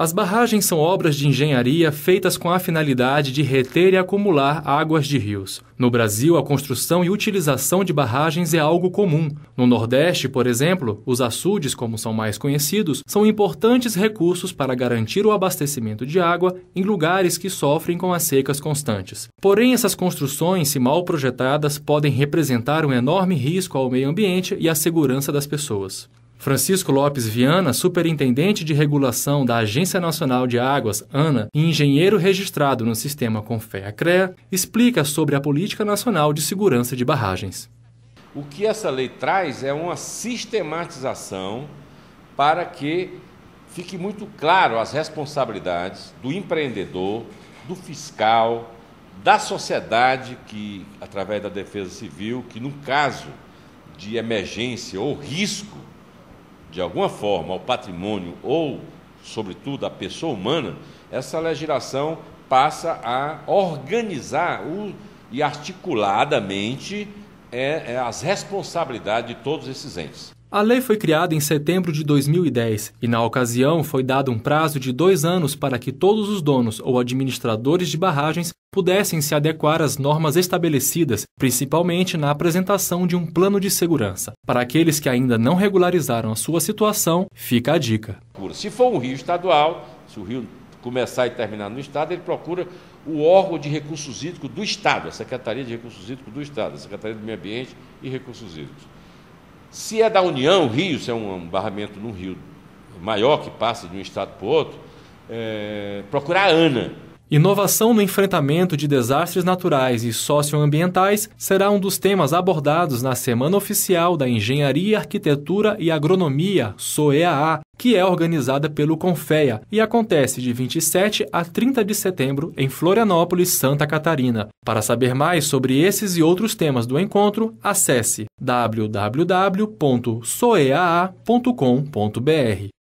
As barragens são obras de engenharia feitas com a finalidade de reter e acumular águas de rios. No Brasil, a construção e utilização de barragens é algo comum. No Nordeste, por exemplo, os açudes, como são mais conhecidos, são importantes recursos para garantir o abastecimento de água em lugares que sofrem com as secas constantes. Porém, essas construções, se mal projetadas, podem representar um enorme risco ao meio ambiente e à segurança das pessoas. Francisco Lopes Viana, superintendente de regulação da Agência Nacional de Águas, ANA, e engenheiro registrado no sistema CONFEA-CREA, explica sobre a Política Nacional de Segurança de Barragens. O que essa lei traz é uma sistematização para que fique muito claro as responsabilidades do empreendedor, do fiscal, da sociedade que através da defesa civil, que no caso de emergência ou risco de alguma forma ao patrimônio ou, sobretudo, à pessoa humana, essa legislação passa a organizar o, e articuladamente é, é, as responsabilidades de todos esses entes. A lei foi criada em setembro de 2010 e, na ocasião, foi dado um prazo de dois anos para que todos os donos ou administradores de barragens pudessem se adequar às normas estabelecidas, principalmente na apresentação de um plano de segurança. Para aqueles que ainda não regularizaram a sua situação, fica a dica. Se for um rio estadual, se o rio começar e terminar no Estado, ele procura o órgão de recursos hídricos do Estado, a Secretaria de Recursos Hídricos do Estado, a Secretaria do Meio Ambiente e Recursos Hídricos. Se é da União, o rio, se é um barramento num rio maior que passa de um estado para o outro, é, procurar a ANA Inovação no enfrentamento de desastres naturais e socioambientais será um dos temas abordados na Semana Oficial da Engenharia, Arquitetura e Agronomia, SOEAA, que é organizada pelo Confea e acontece de 27 a 30 de setembro em Florianópolis, Santa Catarina. Para saber mais sobre esses e outros temas do encontro, acesse www.soeaa.com.br.